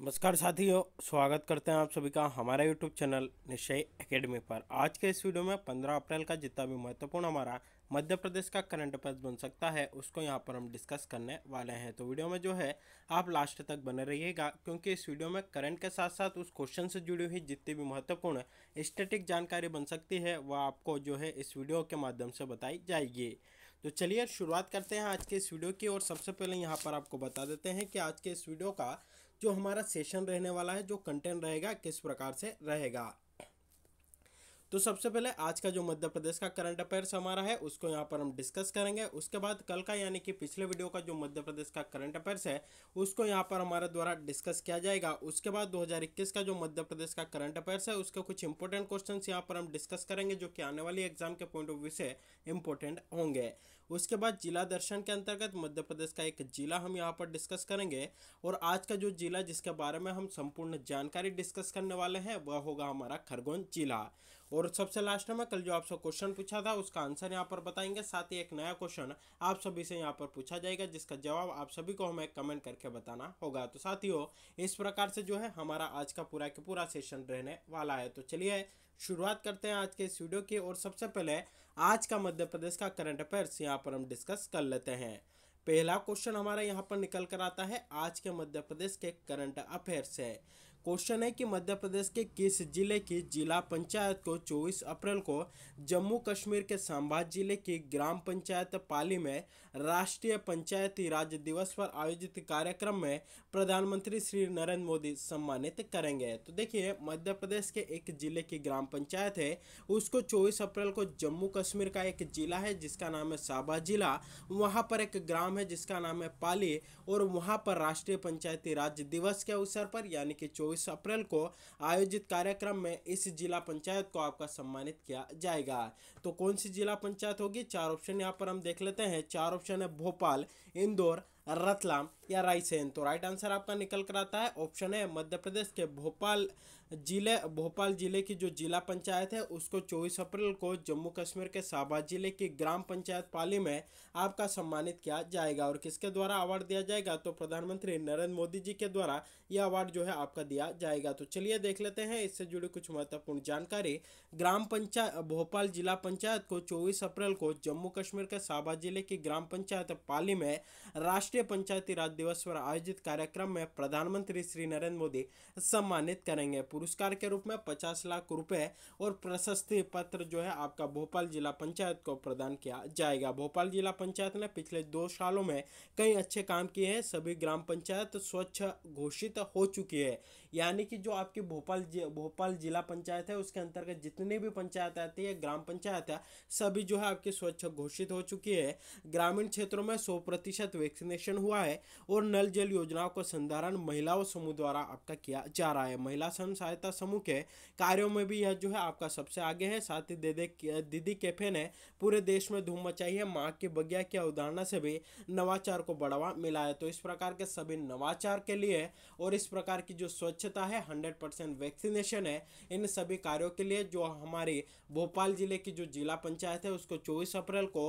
नमस्कार साथियों स्वागत करते हैं आप सभी का हमारा यूट्यूब चैनल निश्चय एकेडमी पर आज के इस वीडियो में 15 अप्रैल का जितना भी महत्वपूर्ण हमारा मध्य प्रदेश का करंट अफेयर्स बन सकता है उसको यहाँ पर हम डिस्कस करने वाले हैं तो वीडियो में जो है आप लास्ट तक बने रहिएगा क्योंकि इस वीडियो में करंट के साथ साथ उस क्वेश्चन से जुड़ी हुई जितनी भी महत्वपूर्ण स्टेटिक जानकारी बन सकती है वह आपको जो है इस वीडियो के माध्यम से बताई जाएगी तो चलिए शुरुआत करते हैं आज के इस वीडियो की और सबसे पहले यहाँ पर आपको बता देते हैं कि आज के इस वीडियो का जो हमारा सेशन रहने वाला है जो कंटेंट रहेगा किस प्रकार से रहेगा तो सबसे पहले आज का जो मध्य प्रदेश का करंट अफेयर्स हमारा है उसको यहाँ पर हम डिस्कस करेंगे उसके बाद कल का यानी कि पिछले वीडियो का जो मध्य प्रदेश का करंट अफेयर्स है उसको यहाँ पर हमारे द्वारा डिस्कस किया जाएगा उसके बाद 2021 का जो मध्य प्रदेश का करंट अफेयर्स है उसके कुछ इंपॉर्टेंट क्वेश्चन यहाँ पर हम डिस्कस करेंगे जो कि आने वाली एग्जाम के पॉइंट ऑफ व्यू से इंपॉर्टेंट होंगे उसके बाद जिला दर्शन के अंतर्गत मध्य प्रदेश का एक जिला हम यहाँ पर डिस्कस करेंगे और आज का जो जिला जिसके बारे में हम संपूर्ण जानकारी डिस्कस करने वाले हैं वह होगा हमारा खरगोन जिला और सबसे लास्ट में कल जो आपसे क्वेश्चन पूछा था उसका आंसर यहाँ पर बताएंगे साथ ही एक नया क्वेश्चन आप सभी से यहाँ पर पूछा जाएगा जिसका जवाब आप सभी को हमें कमेंट करके बताना होगा तो साथियों इस प्रकार से जो है हमारा आज का पूरा के पूरा सेशन रहने वाला है तो चलिए शुरुआत करते हैं आज के इस वीडियो की और सबसे पहले आज का मध्य प्रदेश का करंट अफेयर्स यहाँ पर हम डिस्कस कर लेते हैं पहला क्वेश्चन हमारा यहाँ पर निकल कर आता है आज के मध्य प्रदेश के करंट अफेयर्स है क्वेश्चन है कि मध्य प्रदेश के किस जिले की जिला पंचायत को 24 अप्रैल को जम्मू कश्मीर के सांबा जिले की ग्राम पंचायत पाली में राष्ट्रीय पंचायती राज दिवस पर आयोजित कार्यक्रम में प्रधानमंत्री श्री नरेंद्र मोदी सम्मानित करेंगे तो देखिए मध्य प्रदेश के एक जिले की ग्राम पंचायत है उसको चौबीस अप्रैल को जम्मू कश्मीर का एक जिला है जिसका नाम है साबा जिला वहाँ पर एक ग्राम है जिसका नाम है पाली और वहाँ पर राष्ट्रीय पंचायती राज दिवस के अवसर पर यानी कि चौबीस अप्रैल को आयोजित कार्यक्रम में इस जिला पंचायत को आपका सम्मानित किया जाएगा तो कौन सी जिला पंचायत होगी चार ऑप्शन यहाँ पर हम देख लेते हैं चार ऑप्शन है भोपाल इंदौर रतलाम या रायसेन तो राइट आंसर आपका निकल कर आता है ऑप्शन है मध्य प्रदेश के भोपाल जिले भोपाल जिले की जो जिला पंचायत है उसको 24 अप्रैल को जम्मू कश्मीर के साबा जिले की ग्राम पंचायत पाली में आपका सम्मानित किया जाएगा और किसके द्वारा अवार्ड दिया जाएगा तो प्रधानमंत्री नरेंद्र मोदी जी के द्वारा यह अवार्ड जो है आपका दिया जाएगा तो चलिए देख लेते हैं इससे जुड़ी कुछ महत्वपूर्ण जानकारी ग्राम पंचायत भोपाल जिला पंचायत को चौबीस अप्रैल को जम्मू कश्मीर के साबा जिले की ग्राम पंचायत पाली में राष्ट्रीय पंचायती राज दिवस पर आयोजित कार्यक्रम में प्रधानमंत्री श्री नरेंद्र मोदी सम्मानित करेंगे पुरस्कार के रूप में पचास लाख रुपए और प्रशस्ति पत्र जो है आपका भोपाल जिला पंचायत को प्रदान किया जाएगा भोपाल जिला पंचायत ने पिछले दो सालों में कई अच्छे काम किए हैं सभी ग्राम पंचायत स्वच्छ घोषित हो चुकी है यानी कि जो आपकी भोपाल भोपाल जिला पंचायत है उसके अंतर्गत जितनी भी पंचायत आती है ग्राम पंचायत है सभी जो है आपकी स्वच्छ घोषित हो चुकी है ग्रामीण क्षेत्रों में सौ प्रतिशत वैक्सीनेशन हुआ है और नल जल योजनाओं का संधारण महिलाओं समूह द्वारा आपका किया जा रहा है महिला स्वयं सहायता समूह के कार्यों में भी यह जो है आपका सबसे आगे है साथ ही दीदी दीदी कैफे ने पूरे देश में धूम मचाई है माँ की बगिया की अवधारणा से भी नवाचार को बढ़ावा मिला है तो इस प्रकार के सभी नवाचार के लिए और इस प्रकार की जो स्वच्छता है हंड्रेड परसेंट वैक्सीनेशन है इन सभी कार्यों के लिए जो हमारी भोपाल जिले की जो जिला पंचायत है उसको चौबीस अप्रैल को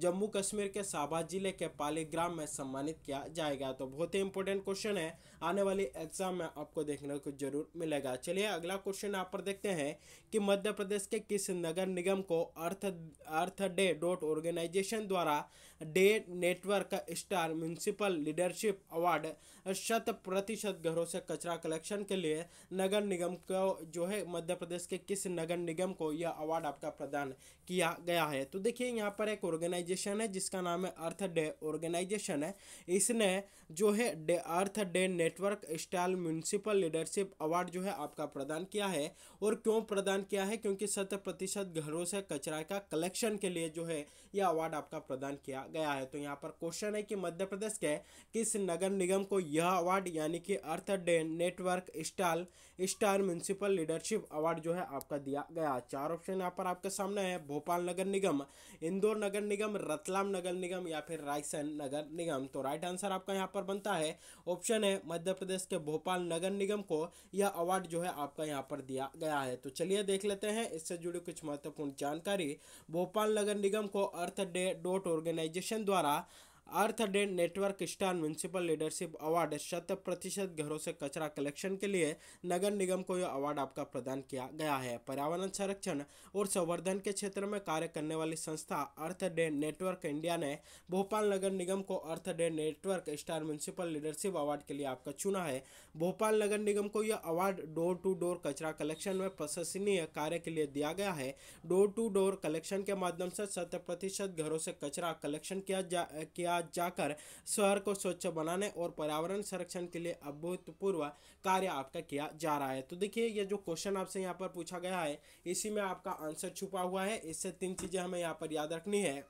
जम्मू कश्मीर के साबा जिले के पालीग्राम में सम्मानित किया जाएगा जाएगा तो बहुत ही इंपॉर्टेंट क्वेश्चन है आने वाली एग्जाम में आपको देखने को जरूर मिलेगा चलिए अगला क्वेश्चन आप पर देखते हैं कि मध्य प्रदेश के किस नगर निगम को earth earth day dot organisation द्वारा day network star municipal leadership award शत प्रतिशत घरों से कचरा कलेक्शन के लिए नगर निगम को जो है मध्य प्रदेश के किस नगर निगम को यह अवार्ड आपका प्रदान किया गया है तो देखिए यहाँ पर एक ऑर्गेनाइजेशन है जिसका नाम है अर्थ डे ऑर्गेनाइजेशन है इसने जो है day earth day network style municipal leadership award जो है आपका प्रदान किया है और क्यों प्रदान किया है क्योंकि शत प्रतिशत घरों से कचरा का कलेक्शन के लिए जो है यह अवार्ड आपका प्रदान किया गया है तो यहाँ पर क्वेश्चन है कि मध्य प्रदेश के किस नगर निगम को यह अवार्ड यानी कि earth day network stall star municipal leadership award जो है आपका दिया गया चार ऑप्शन यहाँ पर आपके सामने है भोपाल नगर निगम इंदौर नगर निगम रतलाम नगर निगम या फिर रायसेन नगर निगम तो राइट आंसर आपका यहाँ पर बनता है ऑप्शन है मध्य प्रदेश के भोपाल नगर निगम को यह अवार्ड जो है आपका यहाँ पर दिया गया है तो चलिए देख लेते हैं इससे जुड़ी कुछ महत्वपूर्ण जानकारी भोपाल नगर निगम को अर्थ डॉट ऑर्गेनाइजेशन द्वारा earth day network star municipal leadership award शत प्रतिशत घरों से कचरा कलेक्शन के लिए नगर निगम को यह अवार्ड आपका प्रदान किया गया है पर्यावरण संरक्षण और संवर्धन के क्षेत्र में कार्य करने वाली संस्था अर्थ डे नेटवर्क इंडिया ने भोपाल नगर निगम को earth day network star municipal leadership award के लिए आपका चुना है भोपाल नगर निगम को यह अवार्ड डोर टू डोर कचरा कलेक्शन में प्रशंसनीय कार्य के लिए दिया गया है डोर टू डोर कलेक्शन के माध्यम से शत प्रतिशत घरों से कचरा कलेक्शन किया जा किया साथ जाकर शहर को स्वच्छ बनाने और पर्यावरण संरक्षण के लिए अभूतपूर्व कार्य आपका किया जा रहा है तो देखिए ये जो क्वेश्चन आपसे यहाँ पर पूछा गया है इसी में आपका आंसर छुपा हुआ है इससे तीन चीज़ें हमें यहाँ पर याद रखनी है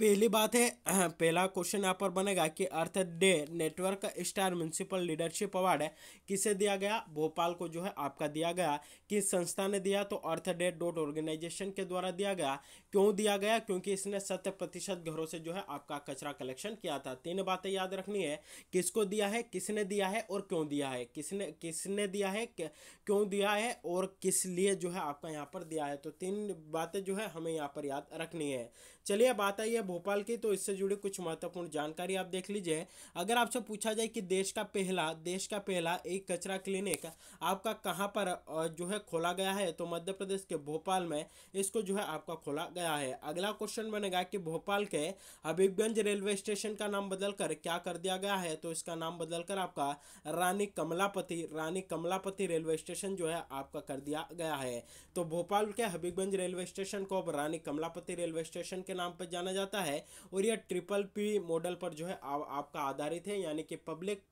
पहली बात है पहला क्वेश्चन यहाँ पर बनेगा कि earth day network star municipal leadership award है किसे दिया गया भोपाल को जो है आपका दिया गया किस संस्था ने दिया तो अर्थ डे डॉट ऑर्गेनाइजेशन के द्वारा दिया गया क्यों दिया गया क्योंकि इसने शत प्रतिशत घरों से जो है आपका कचरा कलेक्शन किया था तीन बातें याद रखनी है किसको दिया है किसने दिया है और क्यों दिया है किसने किसने दिया है क्यों दिया है और किस लिए जो है आपका यहाँ पर दिया है तो तीन बातें जो है हमें यहाँ पर याद रखनी है चलिए अब आता है भोपाल की तो इससे जुड़ी कुछ महत्वपूर्ण जानकारी आप देख लीजिए अगर आपसे पूछा जाए कि देश का पहला देश का पहला एक कचरा क्लिनिक आपका कहाँ पर जो है खोला गया है तो मध्य प्रदेश के भोपाल में इसको जो है आपका खोला गया है अगला क्वेश्चन बनेगा कि भोपाल के हबीबगंज रेलवे स्टेशन का नाम बदलकर क्या कर दिया गया है तो इसका नाम बदलकर आपका रानी कमलापति रानी कमलापति रेलवे स्टेशन जो है आपका कर दिया गया है तो भोपाल के हबीबगंज रेलवे स्टेशन को अब रानी कमलापति रेलवे स्टेशन के नाम पर जाना जाता है और यह ट्रिपल पी मॉडल पर जो है आ, आपका आधारित है यानी कि पब्लिक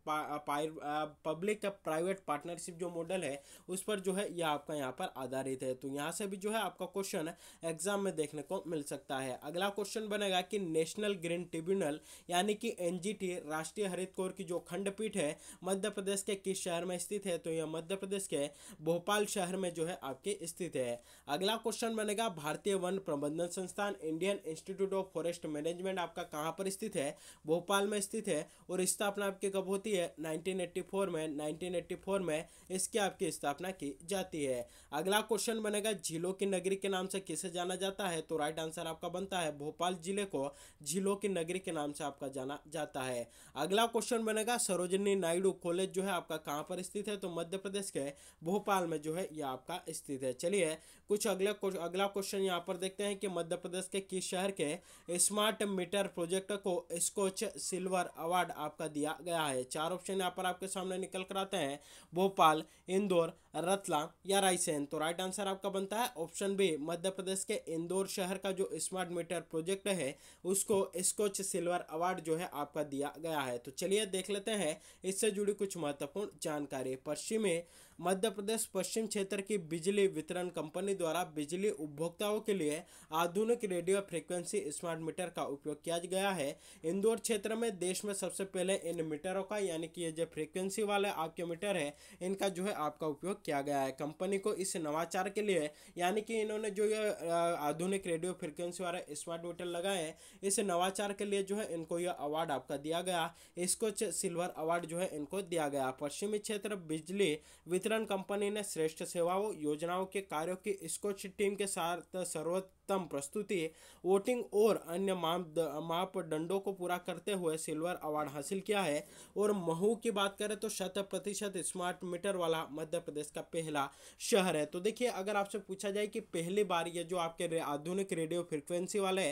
पब्लिक का प्राइवेट पार्टनरशिप जो मॉडल है उस पर जो है यह आपका यहाँ पर आधारित है तो यहाँ से भी जो है आपका क्वेश्चन एग्जाम में देखने को मिल सकता है अगला क्वेश्चन बनेगा कि नेशनल ग्रीन ट्रिब्यूनल यानी कि एन राष्ट्रीय हरित कोर की जो खंडपीठ है मध्य प्रदेश के किस शहर में स्थित है तो यह मध्य प्रदेश के भोपाल शहर में जो है आपके स्थित है अगला क्वेश्चन बनेगा भारतीय वन प्रबंधन संस्थान Indian Institute of Forest Management आपका कहाँ पर स्थित है भोपाल में स्थित है और स्थापना आपकी कब होती है 1984 में 1984 में इसकी आपकी स्थापना की जाती है अगला क्वेश्चन बनेगा झीलों की नगरी के नाम से किसे जाना जाता है तो राइट आंसर आपका बनता है भोपाल जिले को झीलों की नगरी के नाम से आपका जाना जाता है अगला क्वेश्चन बनेगा सरोजनी नायडू कॉलेज जो है आपका कहाँ पर स्थित है तो मध्य प्रदेश के भोपाल में जो है यह आपका स्थित है चलिए कुछ अगले अगला क्वेश्चन यहाँ पर देखते हैं कि मध्य प्रदेश के किस शहर शहर के स्मार्ट मीटर प्रोजेक्ट को स्कोच सिल्वर अवार्ड आपका दिया गया है चार ऑप्शन यहाँ पर आपके सामने निकल कर आते हैं भोपाल इंदौर रतलाम या रायसेन तो राइट आंसर आपका बनता है ऑप्शन बी मध्य प्रदेश के इंदौर शहर का जो स्मार्ट मीटर प्रोजेक्ट है उसको स्कोच सिल्वर अवार्ड जो है आपका दिया गया है तो चलिए देख लेते हैं इससे जुड़ी कुछ महत्वपूर्ण जानकारी पश्चिमी मध्य प्रदेश पश्चिम क्षेत्र की बिजली वितरण कंपनी द्वारा बिजली उपभोक्ताओं के लिए आधुनिक रेडियो फ्रिक्वेंसी स्मार्ट मीटर का उपयोग किया गया है इंदौर क्षेत्र में देश में सबसे पहले इन मीटरों का यानी कि ये जो फ्रिक्वेंसी वाले आपके मीटर है इनका जो है आपका उपयोग किया गया है कंपनी को इस नवाचार के लिए यानी कि इन्होंने जो ये आधुनिक रेडियो फ्रिक्वेंसी वाले स्मार्ट मीटर लगाए हैं इस नवाचार के लिए जो है इनको यह अवार्ड आपका दिया गया इसको सिल्वर अवार्ड जो है इनको दिया गया पश्चिमी क्षेत्र बिजली वितरण कंपनी ने श्रेष्ठ सेवाओं योजनाओं के कार्यों की स्कोच टीम के साथ सर्वोच्च अधिकतम प्रस्तुति वोटिंग और अन्य मापदंडों को पूरा करते हुए सिल्वर अवार्ड हासिल किया है और महू की बात करें तो शत प्रतिशत स्मार्ट मीटर वाला मध्य प्रदेश का पहला शहर है तो देखिए अगर आपसे पूछा जाए कि पहली बार ये जो आपके आधुनिक रेडियो फ्रिक्वेंसी वाले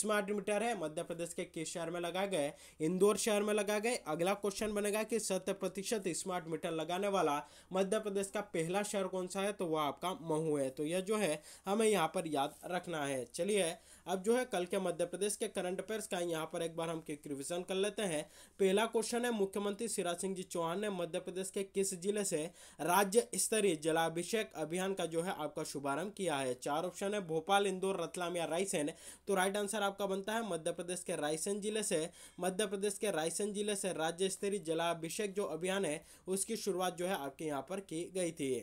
स्मार्ट मीटर है मध्य प्रदेश के किस शहर में लगाए गए इंदौर शहर में लगाए गए अगला क्वेश्चन बनेगा कि शत प्रतिशत स्मार्ट मीटर लगाने वाला मध्य प्रदेश का पहला शहर कौन सा है तो वह आपका महू है तो यह जो है हमें यहाँ पर याद रखना रखना है चलिए अब जो है कल के मध्य प्रदेश के करंट अफेयर्स का यहाँ पर एक बार हम क्विक रिविजन कर लेते हैं पहला क्वेश्चन है मुख्यमंत्री शिवराज सिंह जी चौहान ने मध्य प्रदेश के किस जिले से राज्य स्तरीय जलाभिषेक अभियान का जो है आपका शुभारंभ किया है चार ऑप्शन है भोपाल इंदौर रतलाम या रायसेन तो राइट आंसर आपका बनता है मध्य प्रदेश के रायसेन जिले से मध्य प्रदेश के रायसेन जिले से राज्य स्तरीय जलाभिषेक जो अभियान है उसकी शुरुआत जो है आपके यहाँ पर की गई थी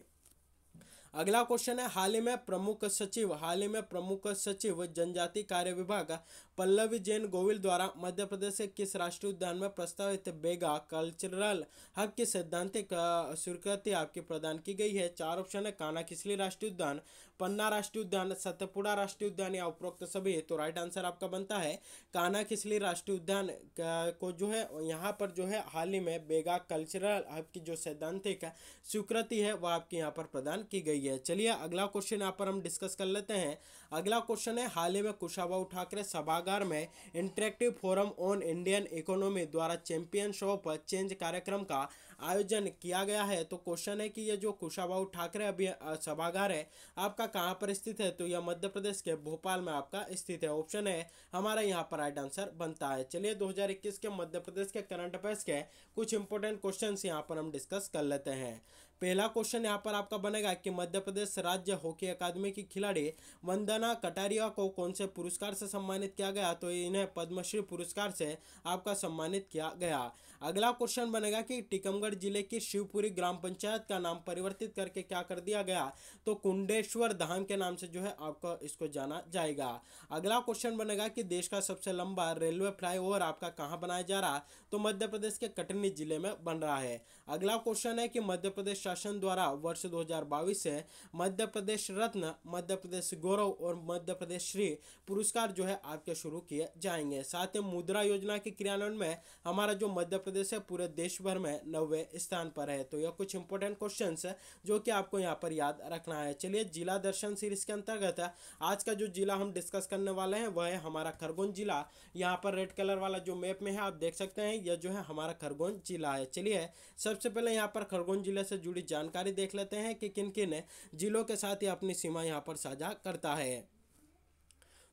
अगला क्वेश्चन है हाल ही में प्रमुख सचिव हाल ही में प्रमुख सचिव जनजाति कार्य विभाग पल्लवी जैन गोविल द्वारा मध्य प्रदेश के किस राष्ट्रीय उद्यान में प्रस्तावित बेगा कल्चरल हक की सैद्धांतिक स्वीकृति आपकी प्रदान की गई है चार ऑप्शन है काना किसली राष्ट्रीय उद्यान पन्ना राष्ट्रीय उद्यान सतपुड़ा राष्ट्रीय उद्यान या उपरोक्त सभी तो राइट आंसर आपका बनता है काना किसली राष्ट्रीय उद्यान को जो है यहाँ पर जो है हाल ही में बेगा कल्चरल हब की जो सैद्धांतिक स्वीकृति है वह आपके यहाँ पर प्रदान की गई है चलिए अगला क्वेश्चन यहाँ पर हम डिस्कस कर लेते हैं अगला क्वेश्चन है हाल ही में कुशाबाऊ ठाकरे सभाग सभागार में interactive forum on Indian economy द्वारा चैंपियंस ऑफ चेंज कार्यक्रम का आयोजन किया गया है तो क्वेश्चन है कि ये जो कुशाबाऊ ठाकरे अभी सभागार है आपका कहाँ पर स्थित है तो यह मध्य प्रदेश के भोपाल में आपका स्थित है ऑप्शन है हमारा यहाँ पर राइट आंसर बनता है चलिए दो के मध्य प्रदेश के करंट अफेयर्स के कुछ इंपोर्टेंट क्वेश्चन यहाँ पर हम डिस्कस कर लेते हैं पहला क्वेश्चन यहाँ पर आपका बनेगा कि मध्य प्रदेश राज्य हॉकी अकादमी की खिलाड़ी वंदना कटारिया को कौन से पुरस्कार से सम्मानित किया गया तो इन्हें पद्मश्री पुरस्कार से आपका सम्मानित किया गया अगला क्वेश्चन बनेगा कि टीकमगढ़ जिले की शिवपुरी ग्राम पंचायत का नाम परिवर्तित करके क्या कर दिया गया तो कुंडेश्वर धाम के नाम से जो है आपका इसको जाना जाएगा अगला क्वेश्चन बनेगा कि देश का सबसे लंबा रेलवे फ्लाईओवर आपका कहाँ बनाया जा रहा तो मध्य प्रदेश के कटनी जिले में बन रहा है अगला क्वेश्चन है कि मध्य प्रदेश शासन द्वारा वर्ष दो से मध्य प्रदेश रत्न मध्य प्रदेश गौरव और मध्य प्रदेश श्री पुरस्कार जो है आपके शुरू किए जाएंगे साथ ही मुद्रा योजना के क्रियान्वयन में हमारा जो मध्य प्रदेश है पूरे देश भर में नब्बे स्थान पर है तो यह कुछ इंपॉर्टेंट क्वेश्चन है जो कि आपको यहाँ पर याद रखना है चलिए जिला दर्शन सीरीज के अंतर्गत आज का जो जिला हम डिस्कस करने वाले हैं वह है हमारा खरगोन जिला यहाँ पर रेड कलर वाला जो मैप में है आप देख सकते हैं यह जो है हमारा खरगोन जिला है चलिए सबसे पहले यहाँ पर खरगोन जिले से जुड़ी जानकारी देख लेते हैं कि किन किन जिलों के साथ ही अपनी सीमा यहाँ पर साझा करता है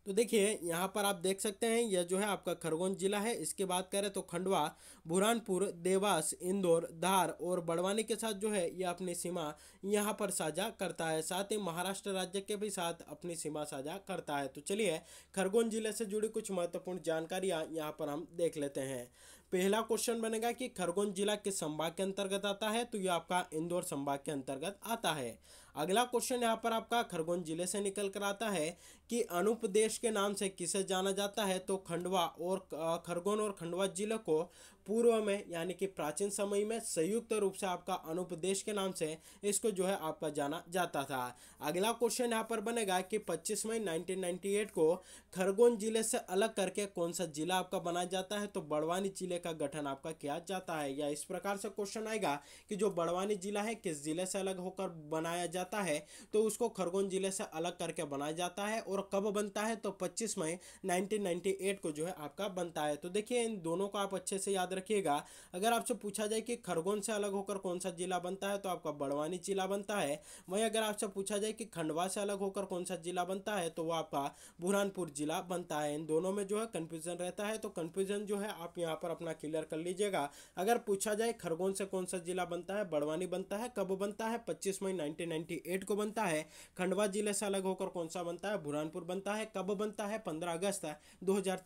तो देखिए यहाँ पर आप देख सकते हैं यह जो है आपका खरगोन जिला है इसके बात करें तो खंडवा बुरहानपुर देवास इंदौर धार और बड़वानी के साथ जो है यह अपनी सीमा यहाँ पर साझा करता है साथ ही महाराष्ट्र राज्य के भी साथ अपनी सीमा साझा करता है तो चलिए खरगोन जिले से जुड़ी कुछ महत्वपूर्ण जानकारियाँ यहाँ पर हम देख लेते हैं पहला क्वेश्चन बनेगा कि खरगोन जिला किस संभाग के अंतर्गत आता है तो यह आपका इंदौर संभाग के अंतर्गत आता है अगला क्वेश्चन यहाँ पर आपका खरगोन जिले से निकल कर आता है कि अनुप्रदेश के नाम से किसे जाना जाता है तो खंडवा और खरगोन और खंडवा जिले को पूर्व में यानी कि प्राचीन समय में संयुक्त रूप से आपका अनुपदेश के नाम से इसको जो है आपका जाना जाता था अगला क्वेश्चन यहाँ पर बनेगा कि 25 मई 1998 को खरगोन जिले से अलग करके कौन सा जिला आपका बनाया जाता है तो बड़वानी जिले का गठन आपका किया जाता है या इस प्रकार से क्वेश्चन आएगा कि जो बड़वानी जिला है किस जिले से अलग होकर बनाया जाता है तो उसको खरगोन जिले से अलग करके बनाया जाता है और और कब बनता है तो 25 मई 1998 को जो है आपका बनता है तो देखिए इन दोनों को आप अच्छे से याद रखिएगा अगर आपसे पूछा जाए कि खरगोन से अलग होकर कौन सा जिला बनता है तो आपका बड़वानी जिला बनता है वहीं अगर आपसे पूछा जाए कि खंडवा से अलग होकर कौन सा जिला बनता है तो वह आपका बुरहानपुर जिला बनता है इन दोनों में जो है कन्फ्यूजन रहता है तो कन्फ्यूजन जो है आप यहाँ पर अपना क्लियर कर लीजिएगा अगर पूछा जाए खरगोन से कौन सा जिला बनता है बड़वानी बनता है कब बनता है पच्चीस मई नाइनटीन को बनता है खंडवा जिले से अलग होकर कौन सा बनता है बुरहान कानपुर बनता है कब बनता है पंद्रह अगस्त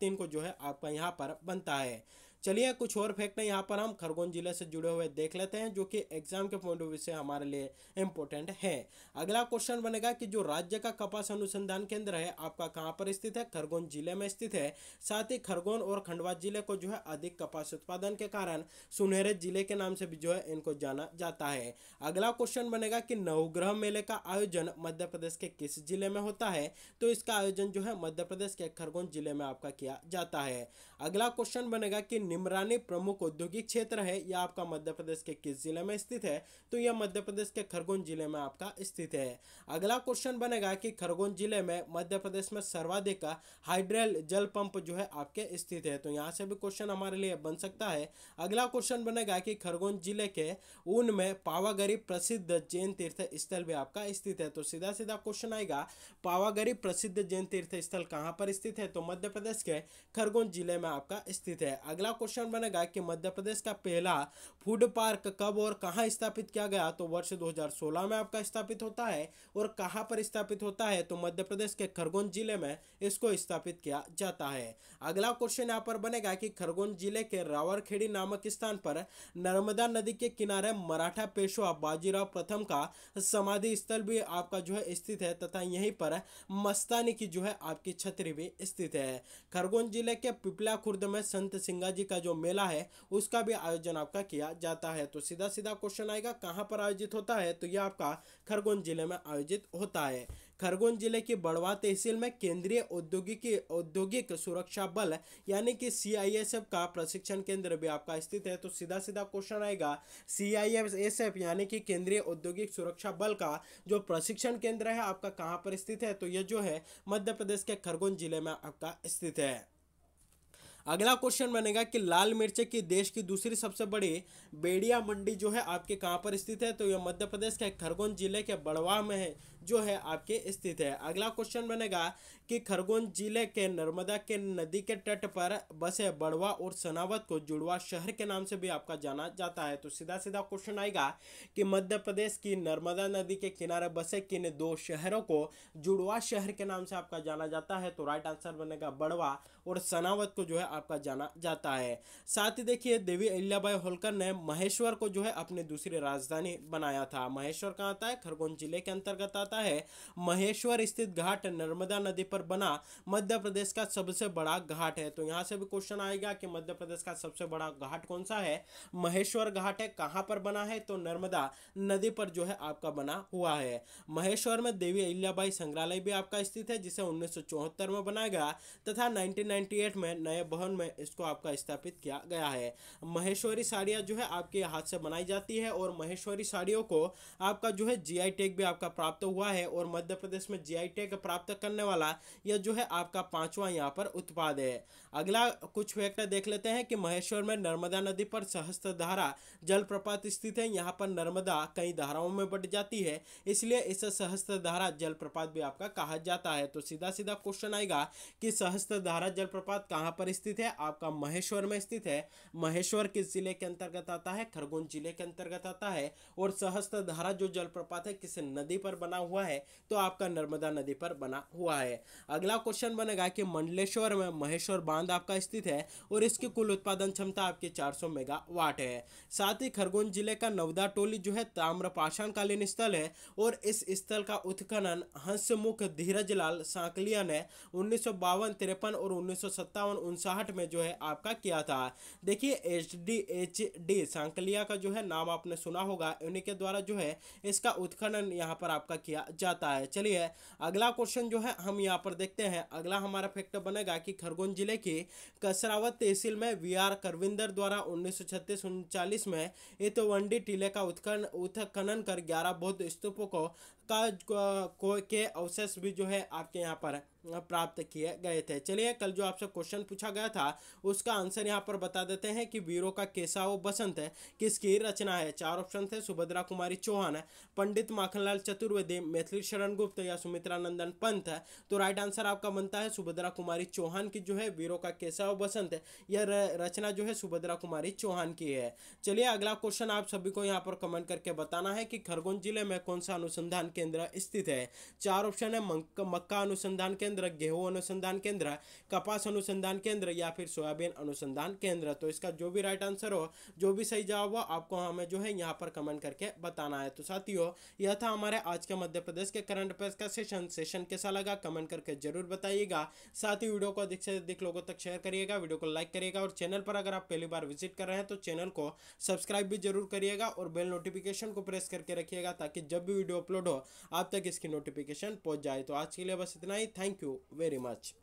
तीन को जो है आपका यहाँ पर बनता है चलिए कुछ और फैक्ट यहाँ पर हम खरगोन जिले से जुड़े हुए देख लेते हैं जो कि एग्जाम के पॉइंट ऑफ व्यू से हमारे लिए इंपॉर्टेंट है अगला क्वेश्चन बनेगा कि जो राज्य का कपास अनुसंधान केंद्र है आपका कहाँ पर स्थित है खरगोन जिले में स्थित है साथ ही खरगोन और खंडवा जिले को जो है अधिक कपास उत्पादन के कारण सुनहरे जिले के नाम से भी जो है इनको जाना जाता है अगला क्वेश्चन बनेगा कि नवग्रह मेले का आयोजन मध्य प्रदेश के किस जिले में होता है तो इसका आयोजन जो है मध्य प्रदेश के खरगोन जिले में आपका किया जाता है अगला क्वेश्चन बनेगा कि निमरानी प्रमुख औद्योगिक क्षेत्र है यह आपका मध्य प्रदेश के किस जिले में स्थित है तो यह मध्य प्रदेश के खरगोन जिले में आपका स्थित है अगला क्वेश्चन बनेगा कि खरगोन जिले में मध्य प्रदेश में सर्वाधिक हाइड्रेल जल पंप जो है आपके स्थित है तो यहाँ से भी क्वेश्चन हमारे लिए बन सकता है अगला क्वेश्चन बनेगा कि खरगोन जिले के ऊन में पावागरी प्रसिद्ध जैन तीर्थ स्थल भी आपका स्थित है तो सीधा सीधा क्वेश्चन आएगा पावागरी प्रसिद्ध जैन तीर्थ स्थल कहाँ पर स्थित है तो मध्य प्रदेश के खरगोन जिले में अपना आपका स्थित है अगला क्वेश्चन बनेगा कि मध्य प्रदेश का पहला फूड पार्क कब और कहाँ स्थापित किया गया तो वर्ष 2016 में आपका स्थापित होता है और कहाँ पर स्थापित होता है तो मध्य प्रदेश के खरगोन जिले में इसको स्थापित किया जाता है अगला क्वेश्चन यहाँ पर बनेगा कि खरगोन जिले के रावरखेड़ी नामक स्थान पर नर्मदा नदी के किनारे मराठा पेशवा बाजीराव प्रथम का समाधि स्थल भी आपका जो है स्थित है तथा यहीं पर मस्तानी की जो है आपकी छतरी भी स्थित है खरगोन जिले के पिपला सीधा खुर्द में संत सिंगा जी का जो मेला है उसका भी आयोजन आपका किया जाता है तो सीधा सीधा क्वेश्चन आएगा कहाँ पर आयोजित होता है तो यह आपका खरगोन जिले में आयोजित होता है खरगोन जिले की बड़वा तहसील में केंद्रीय औद्योगिक औद्योगिक सुरक्षा बल यानी कि सीआईएसएफ का प्रशिक्षण केंद्र भी आपका स्थित है तो सीधा सीधा क्वेश्चन आएगा सीआईएसएफ यानी कि केंद्रीय औद्योगिक सुरक्षा बल का जो प्रशिक्षण केंद्र है आपका कहाँ पर स्थित है तो यह जो है मध्य प्रदेश के खरगोन जिले में आपका स्थित है अगला क्वेश्चन बनेगा कि लाल मिर्च की देश की दूसरी सबसे बड़ी बेड़िया मंडी जो है आपके कहाँ पर स्थित है तो यह मध्य प्रदेश के खरगोन जिले के बड़वा में है जो है आपके स्थित है अगला क्वेश्चन बनेगा कि खरगोन जिले के नर्मदा के नदी के तट पर बसे बड़वा और सनावत को जुड़वा शहर के नाम से भी आपका जाना जाता है तो सीधा सीधा क्वेश्चन आएगा कि मध्य प्रदेश की नर्मदा नदी के किनारे बसे किन दो शहरों को जुड़वा शहर के नाम से आपका जाना जाता है तो राइट आंसर बनेगा बड़वा और सनावत को जो है आपका जाना जाता है साथ ही देखिए देवी अहिल्याबाई होलकर ने महेश्वर को जो है अपनी दूसरी राजधानी बनाया था महेश्वर कहाँ आता है खरगोन जिले के अंतर्गत आता जाता है महेश्वर स्थित घाट नर्मदा नदी पर बना मध्य प्रदेश का सबसे बड़ा घाट है तो यहाँ से भी क्वेश्चन आएगा कि मध्य प्रदेश का सबसे बड़ा घाट कौन सा है महेश्वर घाट है कहाँ पर बना है तो नर्मदा नदी पर जो है आपका बना हुआ है महेश्वर में देवी अहिल्याबाई संग्रहालय भी आपका स्थित है जिसे उन्नीस में बनाया गया तथा नाइनटीन में नए भवन में इसको आपका स्थापित किया गया है महेश्वरी साड़ियाँ जो है आपके हाथ से बनाई जाती है और महेश्वरी साड़ियों को आपका जो है जीआई टैग भी आपका प्राप्त हुआ हुआ है और मध्य प्रदेश में जी टैग प्राप्त करने वाला यह जो है आपका पांचवा यहाँ पर उत्पाद है अगला कुछ फैक्ट देख लेते हैं कि महेश्वर में नर्मदा नदी पर सहस्त्र धारा जलप्रपात स्थित है यहाँ पर नर्मदा कई धाराओं में बट जाती है इसलिए इसे सहस्त्र धारा जलप्रपात भी आपका कहा जाता है तो सीधा सीधा क्वेश्चन आएगा कि सहस्त्र धारा जलप्रपात कहाँ पर स्थित है आपका महेश्वर में स्थित है महेश्वर किस जिले के अंतर्गत आता है खरगोन जिले के अंतर्गत आता है और सहस्त्र धारा जो जलप्रपात है किस नदी पर बना हुआ है तो आपका नर्मदा नदी पर बना हुआ है अगला क्वेश्चन बनेगा कि मंडलेश्वर में महेश्वर बांध आपका स्थित है और इसकी कुल उत्पादन क्षमता आपकी 400 मेगावाट है साथ ही खरगोन जिले का नवदा टोली जो है ताम्रपाषाणकालीन स्थल है और इस स्थल का उत्खनन हंसमुख धीरज लाल सांकलिया ने उन्नीस सौ और उन्नीस सौ में जो है आपका किया था देखिए H D H D Sankalia का जो है नाम आपने सुना होगा उन्हीं के द्वारा जो है इसका उत्खनन यहाँ पर आपका किया किया जाता है चलिए अगला क्वेश्चन जो है हम यहाँ पर देखते हैं अगला हमारा फैक्ट बनेगा कि खरगोन जिले के कसरावत तहसील में वी आर करविंदर द्वारा उन्नीस सौ में इत वनडी टीले का उत्खन उत्खनन कर ग्यारह बौद्ध स्तूपों को का को, के अवशेष भी जो है आपके यहाँ पर प्राप्त किए गए थे चलिए कल जो आपसे क्वेश्चन पूछा गया था उसका आंसर यहाँ पर बता देते हैं कि वीरों का वो बसंत है किसकी रचना है चार ऑप्शन थे सुभद्रा कुमारी चौहान है पंडित माखनलाल चतुर्वेदी मैथिली शरण गुप्त या सुमित्रा नंदन पंत है तो राइट आंसर आपका बनता है सुभद्रा कुमारी चौहान की जो है वीरों का केसाव बसंत है यह रचना जो है सुभद्रा कुमारी चौहान की है चलिए अगला क्वेश्चन आप सभी को यहाँ पर कमेंट करके बताना है कि खरगोन जिले में कौन सा अनुसंधान केंद्र स्थित है चार ऑप्शन है मक्का अनुसंधान केंद्र केंद्र गेहूं अनुसंधान केंद्र कपास अनुसंधान केंद्र या फिर सोयाबीन अनुसंधान केंद्र तो इसका जो भी राइट आंसर हो जो भी सही जवाब हो आपको हमें जो है यहाँ पर कमेंट करके बताना है तो साथियों यह था हमारे आज के मध्य प्रदेश के करंट अफेयर्स का सेशन सेशन कैसा लगा कमेंट करके जरूर बताइएगा साथ ही वीडियो को अधिक से अधिक लोगों तक शेयर करिएगा वीडियो को लाइक करिएगा और चैनल पर अगर आप पहली बार विजिट कर रहे हैं तो चैनल को सब्सक्राइब भी जरूर करिएगा और बेल नोटिफिकेशन को प्रेस करके रखिएगा ताकि जब भी वीडियो अपलोड हो आप तक इसकी नोटिफिकेशन पहुंच जाए तो आज के लिए बस इतना ही thank thank you very much